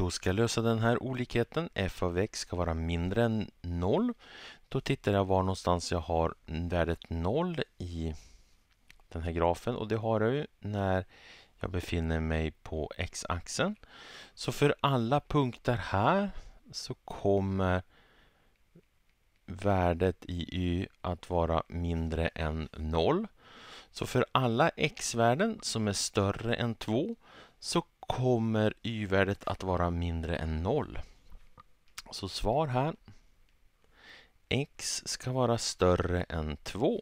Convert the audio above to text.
då ska jag lösa den här olikheten. f av x ska vara mindre än 0. Då tittar jag var någonstans jag har värdet 0 i den här grafen och det har jag ju när jag befinner mig på x-axeln. Så för alla punkter här så kommer värdet i y att vara mindre än 0. Så för alla x-värden som är större än 2 så kommer y-värdet att vara mindre än noll. Så svar här. x ska vara större än 2.